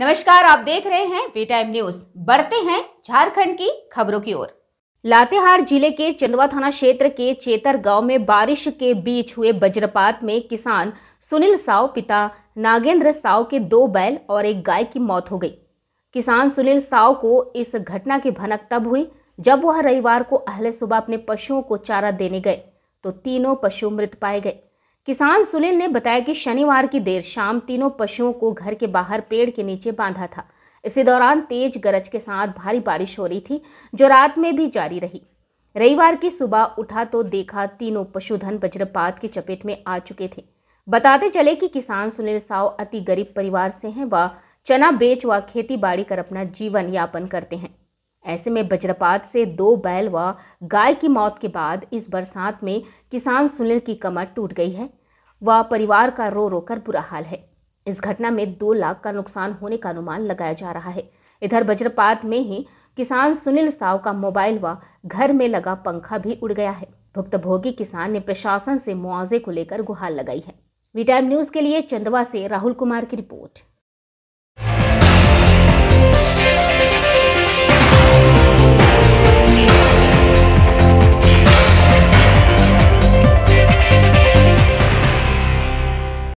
नमस्कार आप देख रहे हैं वी टाइम न्यूज बढ़ते हैं झारखंड की खबरों की ओर लातेहार जिले के चंदवा थाना क्षेत्र के चेतर गांव में बारिश के बीच हुए वज्रपात में किसान सुनील साव पिता नागेंद्र साव के दो बैल और एक गाय की मौत हो गई किसान सुनील साव को इस घटना की भनक तब हुई जब वह रविवार को अहले सुबह अपने पशुओं को चारा देने गए तो तीनों पशु मृत पाए गए किसान सुनील ने बताया कि शनिवार की देर शाम तीनों पशुओं को घर के बाहर पेड़ के नीचे बांधा था इसी दौरान तेज गरज के साथ भारी बारिश हो रही थी जो रात में भी जारी रही रविवार की सुबह उठा तो देखा तीनों पशुधन वज्रपात की चपेट में आ चुके थे बताते चले कि किसान सुनील साव अति गरीब परिवार से हैं व चना बेच व खेती बाड़ी कर अपना जीवन यापन करते हैं ऐसे में वज्रपात से दो बैल व गाय की मौत के बाद इस बरसात में किसान सुनील की कमर टूट गई है व परिवार का रो रो कर बुरा हाल है इस घटना में दो लाख का नुकसान होने का अनुमान लगाया जा रहा है इधर वज्रपात में ही किसान सुनील साव का मोबाइल व घर में लगा पंखा भी उड़ गया है भुक्तभोगी किसान ने प्रशासन से मुआवजे को लेकर गुहार लगाई है वी टाइम न्यूज के लिए चंदवा से राहुल कुमार की रिपोर्ट